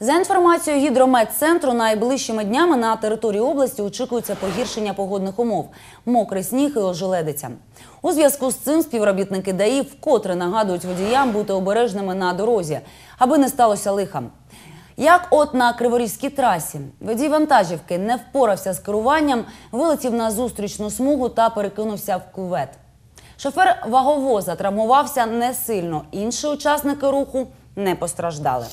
За інформацією гідрометцентру, найближчими днями на території області очікується погіршення погодних умов, мокрий сніг і ожеледиця. У зв'язку з цим співробітники ДАІ вкотре нагадують водіям бути обережними на дорозі, аби не сталося лиха. Як от на Криворізькій трасі водій вантажівки не впорався з керуванням, вилетів на зустрічну смугу та перекинувся в кювет. Шофер ваговоза травмувався не сильно. Інші учасники руху не постраждали.